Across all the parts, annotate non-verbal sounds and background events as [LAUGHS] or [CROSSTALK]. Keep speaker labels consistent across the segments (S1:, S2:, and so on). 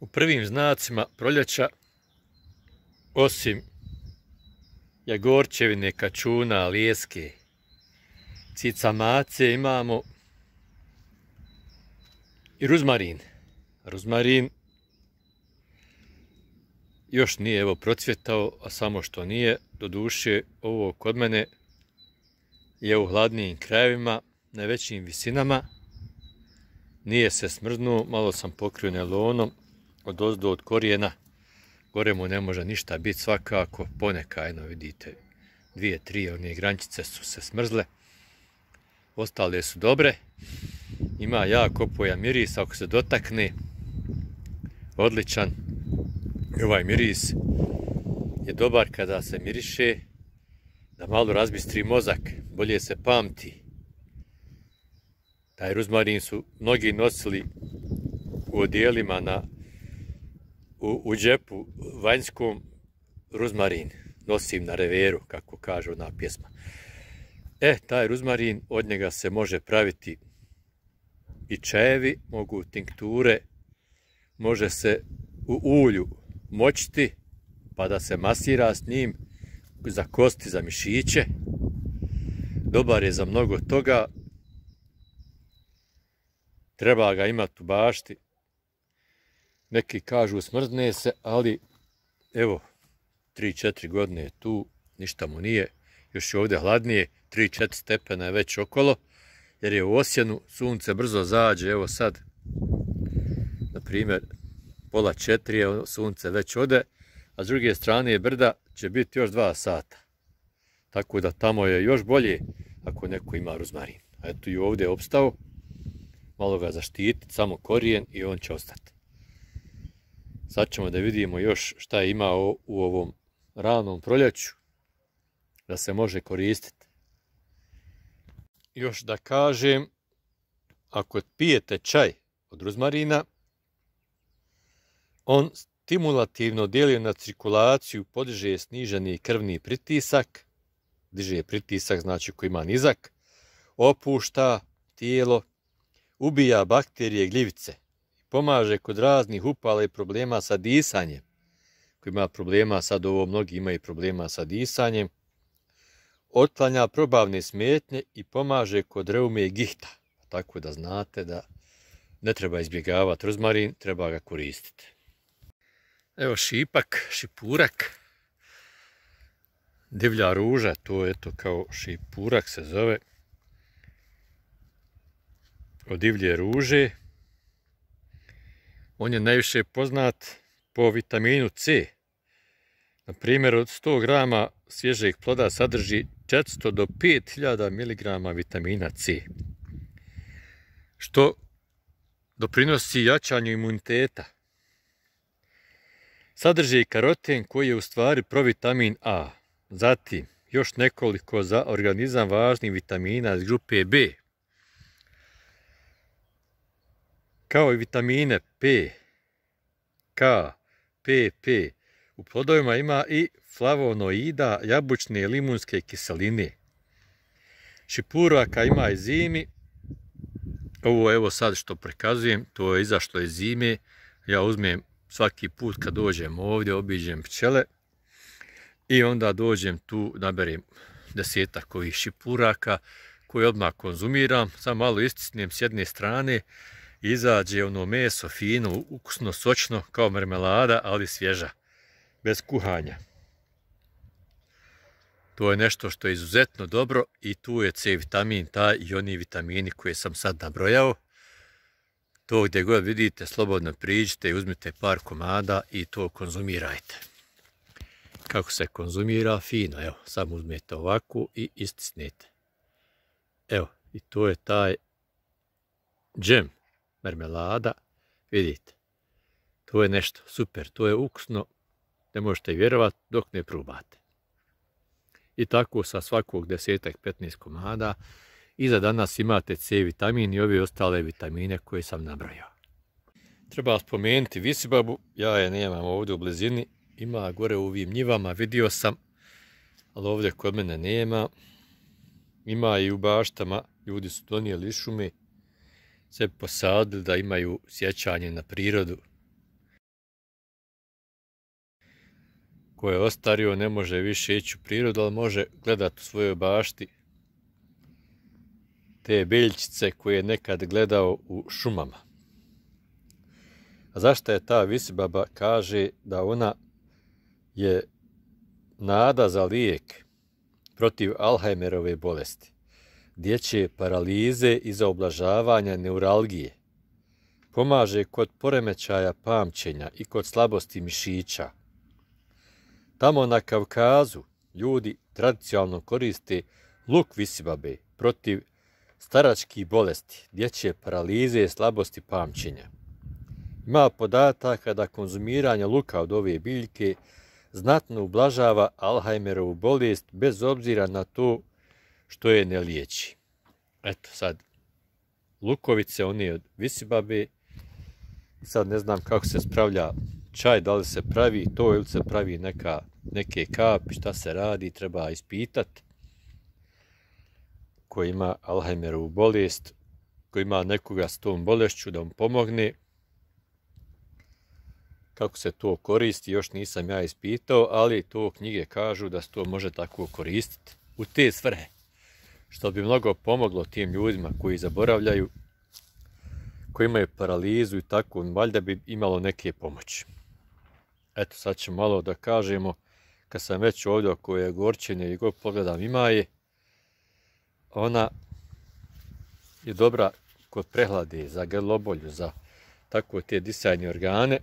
S1: u prvim znacima proljeća, osim jagorčevine, kačuna, lijeske, cica mace, imamo i ruzmarin. Ruzmarin još nije evo procvjetao, a samo što nije, do duše ovo kod mene je u hladnijim krajevima, na većim visinama, nije se smrznuo, malo sam pokrio nelonom, od ozdo od korijena, gore mu ne može ništa biti svakako, poneka, eno vidite, dvije, tri, one grančice su se smrzle, ostale su dobre, ima jako poja miris, ako se dotakne, odličan, i ovaj miris je dobar kada se miriše, da malo razbistri mozak, bolje se pamti, taj ruzmarin su mnogi nosili u odijelima na u, u džepu vanjskom ruzmarin nosim na reveru, kako kaže ona pjesma. E, taj ruzmarin, od njega se može praviti i čajevi, mogu tinkture, može se u ulju močiti, pa da se masira s njim za kosti, za mišiće. Dobar je za mnogo toga. Treba ga imati u bašti neki kažu smrzne se, ali evo, 3-4 godine je tu, ništa mu nije, još je ovdje hladnije, 3-4 stepena je već okolo, jer je u osjenu, sunce brzo zađe, evo sad, na primjer, pola četiri, je, sunce već ode, a s druge strane je brda, će biti još dva sata. Tako da tamo je još bolje ako neko ima rozmarin. eto i ovdje je opstao, malo ga zaštiti, samo korijen i on će ostati. Sad ćemo da vidimo još šta ima u ovom ranom proljeću da se može koristiti. Još da kažem, ako pijete čaj od ruzmarina, on stimulativno djeluje na cirkulaciju, podiže sniženi krvni pritisak, diže pritisak, znači koji ima nizak, opušta tijelo, ubija bakterije gljivice pomaže kod raznih upala i problema sa disanjem. Ko ima problema, sad ovo mnogi imaju problema sa disanjem. Otklanja probavne smetnje i pomaže kod reume i gihta. Tako da znate da ne treba izbjegavati rozmarin, treba ga koristiti. Evo šipak, šipurak. Divlja ruža, to je to kao šipurak se zove. Od divlje ruže. ruže on je najviše poznat po vitaminu C. Na primjer, od 100 grama svježeg ploda sadrži 400 do 5000 mg vitamina C, što doprinosi jačanju imuniteta. Sadrži karoten koji je u stvari provitamin A, zatim još nekoliko za organizam važnih vitamina iz grupe B, kao i vitamine P, K, P, P. U plodovima ima i flavonoida jabučne i limunske kiseline. Šipuraka ima i zimi. Ovo evo sad što prekazujem, to je izašlo iz zime. Ja uzmem svaki put kad dođem ovdje, obiđem pčele i onda dođem tu, naberem desetak ovih šipuraka koje odmah konzumiram, sam malo istisnem s jedne strane, izađe ono meso fino, ukusno, sočno, kao mermelada, ali svježa, bez kuhanja. To je nešto što je izuzetno dobro i tu je C vitamin, ta i oni vitamini koje sam sad nabrojao. To gdje god vidite, slobodno priđite i uzmite par komada i to konzumirajte. Kako se konzumira? Fino, evo, samo uzmijete ovako i istisnete. Evo, i to je taj džem mermelada. Vidite, to je nešto super, to je ukusno, ne možete vjerovati dok ne probate. I tako sa svakog desetak 15 komada i za danas imate C vitamin i ove ostale vitamine koje sam nabrojao. Treba spomenuti visibabu, ja je nemam ovdje u blizini, ima gore u ovim njivama, vidio sam, ali ovdje kod mene nema. Ima i u baštama, ljudi su donijeli šume, se posadili da imaju sjećanje na prirodu. Ko je ostario ne može više ići u prirodu, ali može gledati u svojoj bašti te biljčice koje je nekad gledao u šumama. A zašto je ta visibaba kaže da ona je nada za lijek protiv Alhajmerove bolesti? dječje paralize i zaoblažavanja neuralgije. Pomaže kod poremećaja pamćenja i kod slabosti mišića. Tamo na Kavkazu ljudi tradicionalno koriste luk visibabe protiv staračkih bolesti, dječje paralize i slabosti pamćenja. Ima podataka da konzumiranje luka od ove biljke znatno ublažava Alzheimerovu bolest bez obzira na to što je ne liječi. Eto sad, lukovice, oni od visibabe, sad ne znam kako se spravlja čaj, da li se pravi to ili se pravi neka, neke kapi, šta se radi, treba ispitat. Ko ima Alzheimerovu bolest, ko ima nekoga s tom bolešću da mu pomogne, kako se to koristi, još nisam ja ispitao, ali to knjige kažu da se to može tako koristiti u te svrhe što bi mnogo pomoglo tim ljudima koji zaboravljaju, koji imaju paralizu i tako, valjda bi imalo neke pomoći. Eto, sad ćemo malo da kažemo, kad sam već ovdje oko je gorčenje i god pogledam ima je, ona je dobra kod prehlade za grlobolju, za tako te disajne organe.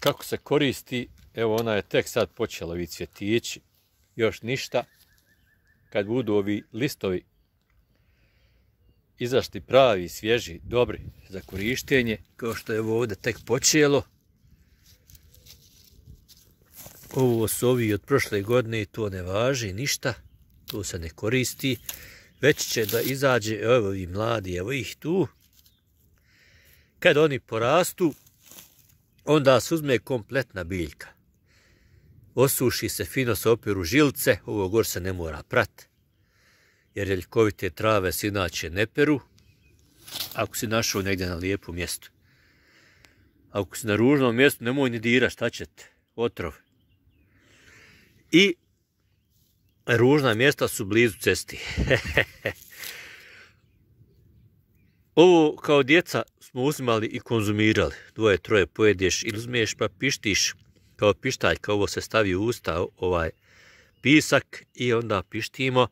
S1: Kako se koristi, Evo ona je tek sad počela vi cvjetići, još ništa. Kad budu ovi listovi izašli pravi, svježi, dobri za korištenje, kao što je ovo ovdje tek počelo. Ovo su ovi od prošle godine, to ne važi ništa, to se ne koristi. Već će da izađe, evo i mladi, evo ih tu. Kad oni porastu, onda se uzme kompletna biljka osuši se fino sa opiru žilce, ovo gor se ne mora prat. Jer je ljekovite trave se inače ne peru, ako si našao negdje na lijepu mjestu. Ako si na ružnom mjestu, nemoj ni dira, šta ćete, otrov. I ružna mjesta su blizu cesti. [LAUGHS] Ovo kao djeca smo uzimali i konzumirali. Dvoje, troje pojedeš ili uzmeš pa pištiš kao pištaljka, ovo se stavi u usta, ovaj pisak i onda pištimo.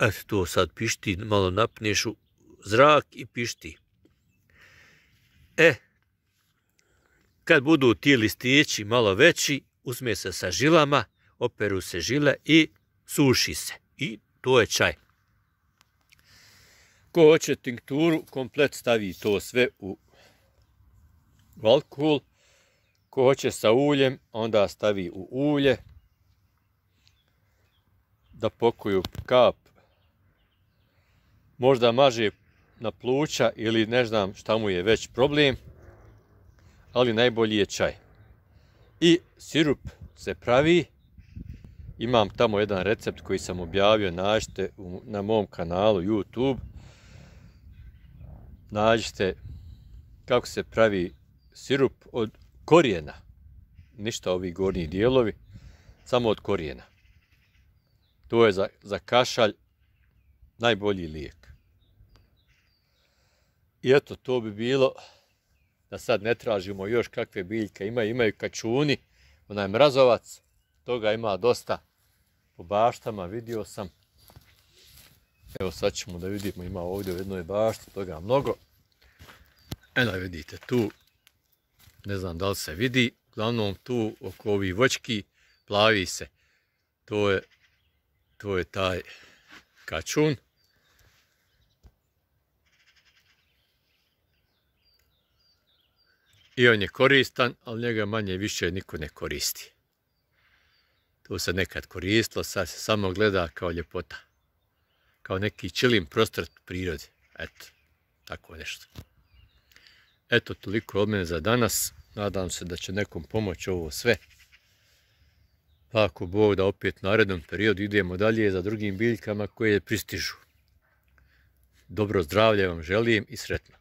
S1: Eto, to sad pišti, malo napneš u zrak i pišti. E, kad budu ti listići malo veći, uzme se sa žilama, operu se žile i suši se. I to je čaj. Ko hoće tinkturu, komplet stavi to sve u alkohol. Ko hoće sa uljem, onda stavi u ulje. Da pokoju kap. Možda maže na pluća ili ne znam šta mu je već problem. Ali najbolji je čaj. I sirup se pravi. Imam tamo jedan recept koji sam objavio, našte na mom kanalu YouTube nađite kako se pravi sirup od korijena. Ništa ovi gornji dijelovi, samo od korijena. To je za, za kašalj najbolji lijek. I eto, to bi bilo da sad ne tražimo još kakve biljke. Imaju, imaju kačuni, onaj mrazovac, toga ima dosta. Po baštama vidio sam. Evo sad ćemo da vidimo, ima ovdje u jednoj bašti toga mnogo. Eda vidite tu, ne znam da li se vidi, uglavnom tu oko ovih vočki plavi se. To je, to je taj kačun. I on je koristan, ali njega manje više niko ne koristi. To se nekad koristilo, sad se samo gleda kao ljepota kao neki čilim prostor prirode. Eto, tako nešto. Eto, toliko od mene za danas. Nadam se da će nekom pomoći ovo sve. Pa ako Bog da opet u narednom periodu idemo dalje za drugim biljkama koje pristižu. Dobro zdravlje vam želim i sretno.